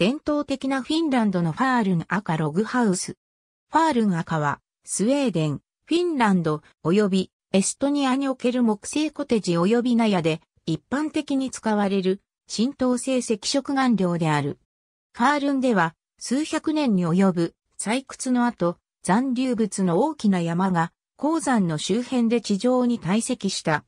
伝統的なフィンランドのファールン赤ログハウス。ファールン赤は、スウェーデン、フィンランド、及びエストニアにおける木製コテジ及び納屋で、一般的に使われる、浸透性赤色顔料である。ファールンでは、数百年に及ぶ採掘の後、残留物の大きな山が、鉱山の周辺で地上に堆積した。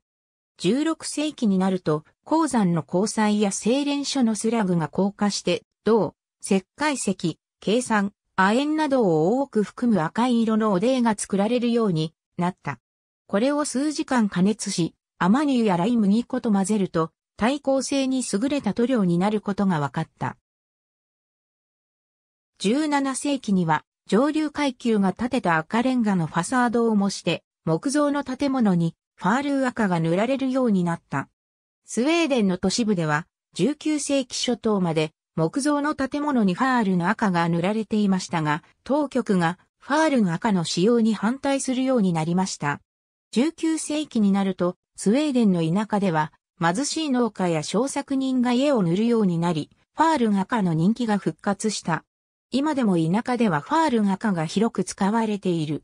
16世紀になると、鉱山の鉱際や精錬所のスラグが硬化して銅、石灰石、計算、亜鉛などを多く含む赤い色のおでいが作られるようになった。これを数時間加熱し、アマニーやライ麦粉と混ぜると、耐抗性に優れた塗料になることが分かった。17世紀には、上流階級が建てた赤レンガのファサードを模して、木造の建物にファールー赤が塗られるようになった。スウェーデンの都市部では、19世紀初頭まで木造の建物にファールの赤が塗られていましたが、当局がファールの赤の使用に反対するようになりました。19世紀になると、スウェーデンの田舎では、貧しい農家や小作人が家を塗るようになり、ファールの赤の人気が復活した。今でも田舎ではファールの赤が広く使われている。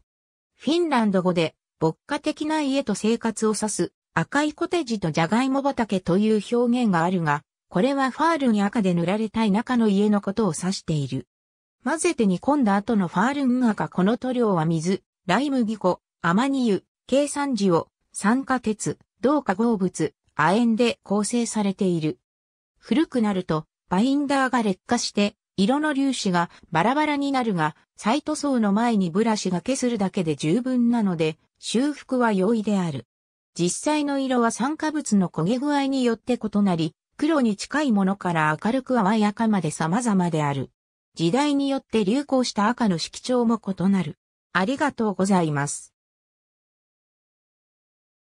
フィンランド語で、牧歌的な家と生活を指す赤いコテジとジャガイモ畑という表現があるが、これはファールに赤で塗られた田舎の家のことを指している。混ぜて煮込んだ後のファールン赤この塗料は水、ライ麦粉、アマニ油、計算時を、酸化鉄、銅化合物、亜鉛で構成されている。古くなると、バインダーが劣化して、色の粒子がバラバラになるが、再塗装の前にブラシが消するだけで十分なので、修復は容易である。実際の色は酸化物の焦げ具合によって異なり、黒に近いものから明るく淡い赤まで様々である。時代によって流行した赤の色調も異なる。ありがとうございます。